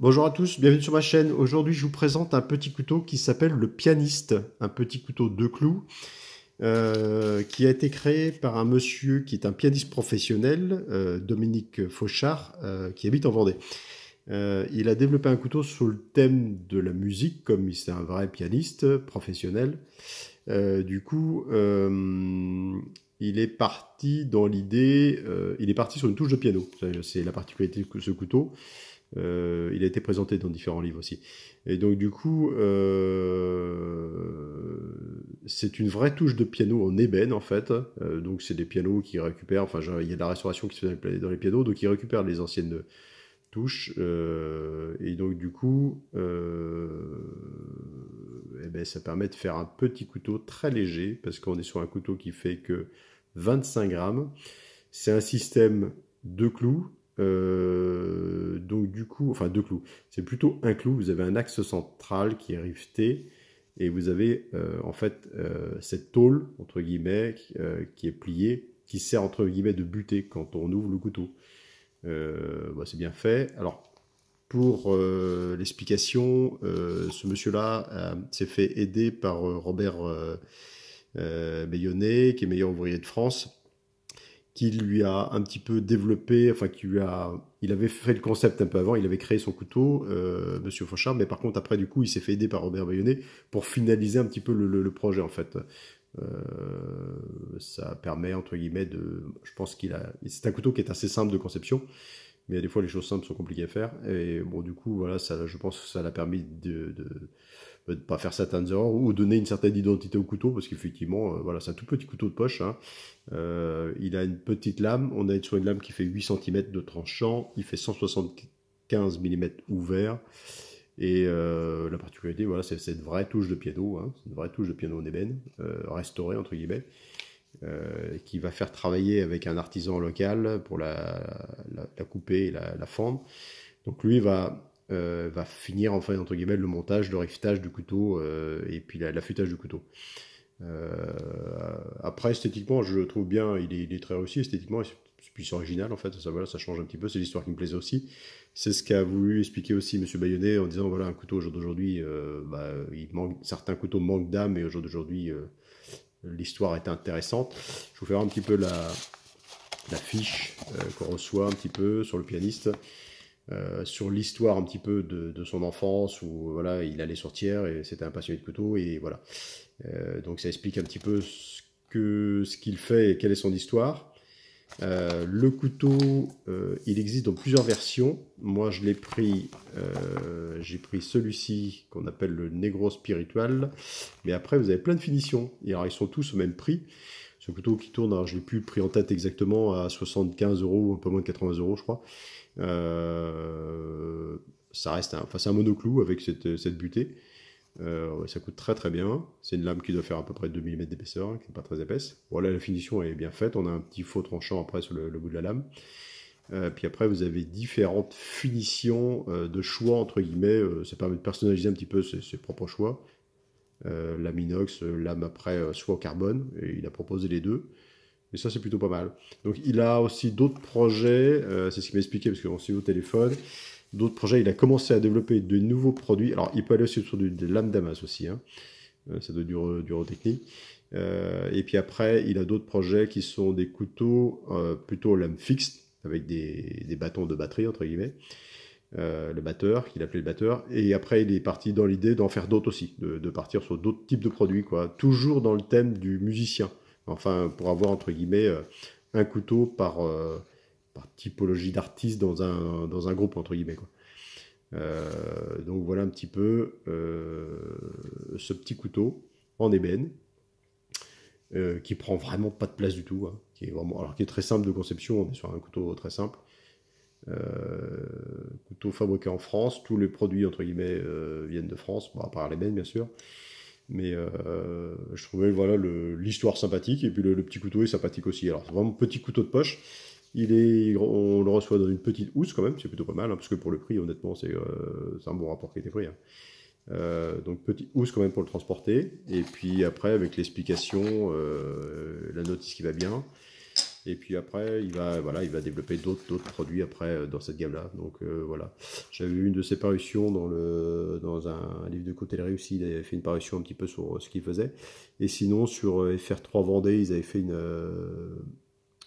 Bonjour à tous, bienvenue sur ma chaîne. Aujourd'hui, je vous présente un petit couteau qui s'appelle le pianiste, un petit couteau de clous euh, qui a été créé par un monsieur qui est un pianiste professionnel, euh, Dominique Fauchard, euh, qui habite en Vendée. il a développé un couteau sur le thème de la musique, comme il c'est un vrai pianiste professionnel. du coup, il est parti dans l'idée, il est parti sur une touche de piano. C'est la particularité de ce couteau. Euh, il a été présenté dans différents livres aussi. Et donc du coup, euh, c'est une vraie touche de piano en ébène en fait. Euh, donc c'est des pianos qui récupèrent, enfin il y a de la restauration qui se fait dans les pianos, donc ils récupèrent les anciennes touches. et donc du coup, eh ben, ça permet de faire un petit couteau très léger, parce qu'on est sur un couteau qui fait que 25 grammes. C'est un système de clous, euh, donc du coup, enfin deux clous. C'est plutôt un clou. Vous avez un axe central qui est riveté et vous avez euh, en fait euh, cette tôle entre guillemets qui est pliée, qui sert entre guillemets de buter quand on ouvre le couteau. Bah, c'est bien fait. Alors pour l'explication, ce monsieur-là s'est fait aider par Robert Bayonnet, qui est meilleur ouvrier de France qui lui a un petit peu développé, enfin qui lui a, il avait fait le concept un peu avant, il avait créé son couteau, euh, Monsieur Fauchard, mais par contre après du coup il s'est fait aider par Robert Bayonnet pour finaliser un petit peu le, projet en fait. Euh, ça permet entre guillemets de, je pense qu'il a, c'est un couteau qui est assez simple de conception, mais des fois les choses simples sont compliquées à faire. Et bon, du coup, voilà, ça, je pense que ça l'a permis de, de, pas faire certaines erreurs ou donner une certaine identité au couteau, parce qu'effectivement, euh, voilà, c'est un tout petit couteau de poche. Hein. Euh, il a une petite lame, on a sur une lame qui fait 8 cm de tranchant, il fait 175 mm ouvert. Et euh, la particularité, voilà, c'est cette vraie touche de piano, hein, une vraie touche de piano en ébène, restaurée entre guillemets. Euh, qui va faire travailler avec un artisan local pour la, la couper et la, la Donc lui va, euh, va finir enfin entre guillemets le montage, le riftage du couteau euh, et puis l'affûtage du couteau. après esthétiquement je trouve bien, il est, très réussi esthétiquement, puis c'est original en fait, ça, ça change un petit peu, c'est l'histoire qui me plaisait aussi. C'est ce qu'a voulu expliquer aussi Monsieur Bayonnet en disant voilà un couteau aujourd'hui, bah, il manque, certains couteaux manquent d'âme et aujourd'hui l'histoire est intéressante. Je vous ferai un petit peu la, fiche euh, qu'on reçoit un petit peu sur le pianiste. Euh, sur l'histoire un petit peu de, son enfance où voilà il allait sortir et c'était un passionné de couteau et voilà euh, donc ça explique un petit peu que ce qu'il fait et quelle est son histoire euh, le couteau, euh, il existe dans plusieurs versions. Moi, je l'ai pris, euh, j'ai pris celui-ci qu'on appelle le Negro Spiritual. Mais après, vous avez plein de finitions. Et alors, ils sont tous au même prix. Ce couteau qui tourne, alors je l'ai plus pris en tête exactement, à 75 euros, un peu moins de 80 euros, je crois. ça reste un, enfin, c'est un monoclou avec cette butée. Euh, ça coûte très très bien. C'est une lame qui doit faire à peu près 2 mm d'épaisseur, qui n'est pas très épaisse. Voilà, la finition est bien faite. On a un petit faux tranchant après sur le, bout de la lame. Euh, puis après, vous avez différentes finitions euh, de choix, entre guillemets. ça permet de personnaliser un petit peu ses, propres choix. lame inox, lame après, soit au carbone. Et il a proposé les deux. Et ça, c'est plutôt pas mal. Donc, il a aussi d'autres projets. c'est ce qu'il m'a expliqué parce qu'on s'est au téléphone d'autres projets. Il a commencé à développer de nouveaux produits. Alors, il peut aller aussi sur des lames d'amas aussi. Hein. Euh, ça doit être du technique. Euh, et puis après, il a d'autres projets qui sont des couteaux euh, plutôt lames fixes, avec des, bâtons de batterie, entre guillemets. le batteur, qu'il appelait le batteur. Et après, il est parti dans l'idée d'en faire d'autres aussi, de, de, partir sur d'autres types de produits, quoi. Toujours dans le thème du musicien. Enfin, pour avoir, entre guillemets, un couteau par par typologie d'artiste dans un, dans un groupe, entre guillemets. Euh, donc voilà un petit peu euh, ce petit couteau en ébène euh, qui prend vraiment pas de place du tout, hein, qui est vraiment, alors qui est très simple de conception, on est sur un couteau très simple. couteau fabriqué en France, tous les produits entre guillemets viennent de France, à part l'ébène bien sûr. Mais je trouvais voilà l'histoire sympathique et puis le, petit couteau est sympathique aussi. Alors c'est vraiment un petit couteau de poche, il est, on le reçoit dans une petite housse quand même, c'est plutôt pas mal, hein, parce que pour le prix, honnêtement, c'est euh, un bon rapport qualité-prix. Hein. Euh, donc petite housse quand même pour le transporter. Et puis après, avec l'explication, euh, la notice qui va bien. Et puis après, il va, voilà, il va développer d'autres produits après dans cette gamme-là. Donc voilà. J'avais vu une de ses parutions dans, le, dans un livre de Cotellerie aussi. Il avait fait une parution un petit peu sur ce qu'il faisait. Et sinon, sur FR3 Vendée, ils avaient fait une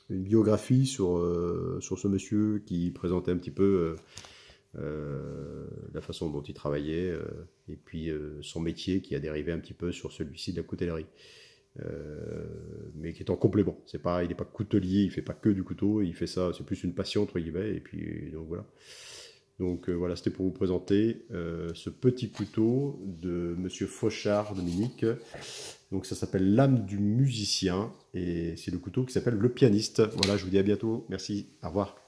une biographie sur, euh, sur ce monsieur qui présentait un petit peu euh, euh, la façon dont il travaillait et puis son métier qui a dérivé un petit peu sur celui-ci de la coutellerie. mais qui est en complément. C'est pas, il n'est pas coutelier, il fait pas que du couteau, il fait ça, c'est plus une passion entre guillemets. Et puis donc voilà. Donc euh, voilà, c'était pour vous présenter euh, ce petit couteau de Monsieur Fauchard Dominique. Donc ça s'appelle l'âme du musicien et c'est le couteau qui s'appelle le pianiste. Voilà, je vous dis à bientôt. Merci, au revoir.